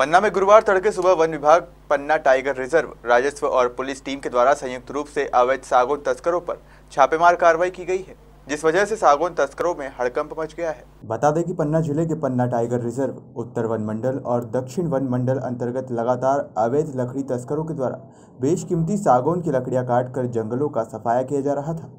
पन्ना में गुरुवार तड़के सुबह वन विभाग पन्ना टाइगर रिजर्व राजस्व और पुलिस टीम के द्वारा संयुक्त रूप से अवैध सागौन तस्करों पर छापेमार कार्रवाई की गई है जिस वजह से सागौन तस्करों में हड़कंप मच गया है बता दें कि पन्ना जिले के पन्ना टाइगर रिजर्व उत्तर वन मंडल और दक्षिण वन मंडल अंतर्गत लगातार अवैध लकड़ी तस्करों के द्वारा बेशकीमती सागौन की लकड़ियां काट कर जंगलों का सफाया किया जा रहा था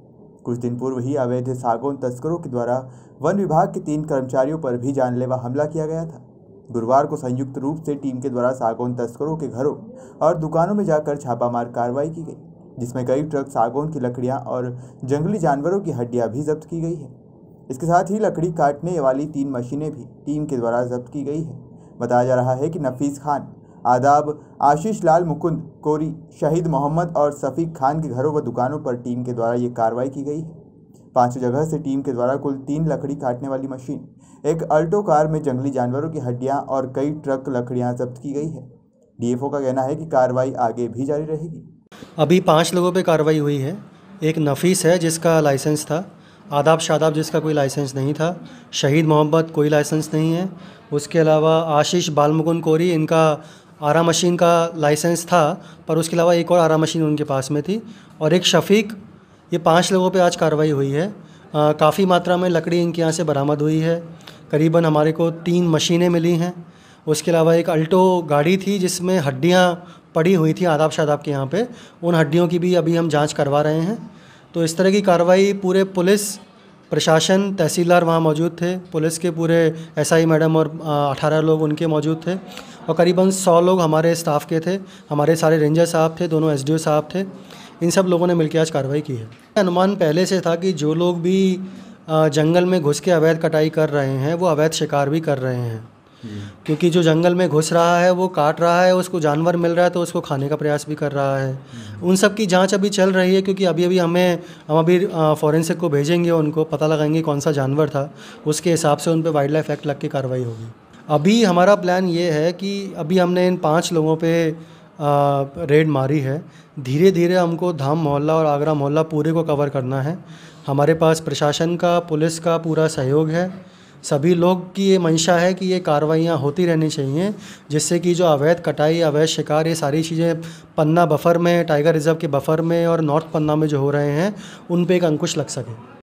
कुछ दिन पूर्व ही अवैध सागौन तस्करों के द्वारा वन विभाग के तीन कर्मचारियों पर भी जानलेवा हमला किया गया था गुरुवार को संयुक्त रूप से टीम के द्वारा सागौन तस्करों के घरों और दुकानों में जाकर छापामार कार्रवाई की गई जिसमें कई ट्रक सागौन की लकड़ियाँ और जंगली जानवरों की हड्डियाँ भी जब्त की गई हैं इसके साथ ही लकड़ी काटने वाली तीन मशीनें भी टीम के द्वारा जब्त की गई है बताया जा रहा है कि नफीस खान आदाब आशीष लाल मुकुंद कोरी शहीद मोहम्मद और सफ़ीक खान के घरों व दुकानों पर टीम के द्वारा ये कार्रवाई की गई है पांच जगह से टीम के द्वारा कुल तीन लकड़ी काटने वाली मशीन एक अल्टो कार में जंगली जानवरों की हड्डियां और कई ट्रक लकड़ियां जब्त की गई है डीएफओ का कहना है कि कार्रवाई आगे भी जारी रहेगी अभी पाँच लोगों पर कार्रवाई हुई है एक नफीस है जिसका लाइसेंस था आदाब शादाब जिसका कोई लाइसेंस नहीं था शहीद मोहम्मद कोई लाइसेंस नहीं है उसके अलावा आशीष बालमुकुंद कोरी इनका आरा मशीन का लाइसेंस था पर उसके अलावा एक और आरा मशीन उनके पास में थी और एक शफीक ये पाँच लोगों पे आज कार्रवाई हुई है काफ़ी मात्रा में लकड़ी इनके यहाँ से बरामद हुई है करीबन हमारे को तीन मशीनें मिली हैं उसके अलावा एक अल्टो गाड़ी थी जिसमें हड्डियाँ पड़ी हुई थी आदाब शादाब के यहाँ पे उन हड्डियों की भी अभी हम जांच करवा रहे हैं तो इस तरह की कार्रवाई पूरे पुलिस प्रशासन तहसीलदार वहाँ मौजूद थे पुलिस के पूरे एसआई मैडम और अठारह लोग उनके मौजूद थे और करीबन सौ लोग हमारे स्टाफ के थे हमारे सारे रेंजर साहब थे दोनों एसडीओ साहब थे इन सब लोगों ने मिलकर आज कार्रवाई की है अनुमान पहले से था कि जो लोग भी जंगल में घुस के अवैध कटाई कर रहे हैं वो अवैध शिकार भी कर रहे हैं क्योंकि जो जंगल में घुस रहा है वो काट रहा है उसको जानवर मिल रहा है तो उसको खाने का प्रयास भी कर रहा है उन सब की जांच अभी चल रही है क्योंकि अभी अभी हमें हम अभी फॉरेंसिक को भेजेंगे उनको पता लगाएंगे कौन सा जानवर था उसके हिसाब से उन पर वाइल्ड लाइफ एक्ट लग के कार्रवाई होगी अभी हमारा प्लान ये है कि अभी हमने इन पाँच लोगों पर रेड मारी है धीरे धीरे हमको धाम मोहल्ला और आगरा मोहल्ला पूरे को कवर करना है हमारे पास प्रशासन का पुलिस का पूरा सहयोग है सभी लोग की ये मंशा है कि ये कार्रवाइयाँ होती रहनी चाहिए जिससे कि जो अवैध कटाई अवैध शिकार ये सारी चीज़ें पन्ना बफर में टाइगर रिजर्व के बफर में और नॉर्थ पन्ना में जो हो रहे हैं उन पर एक अंकुश लग सके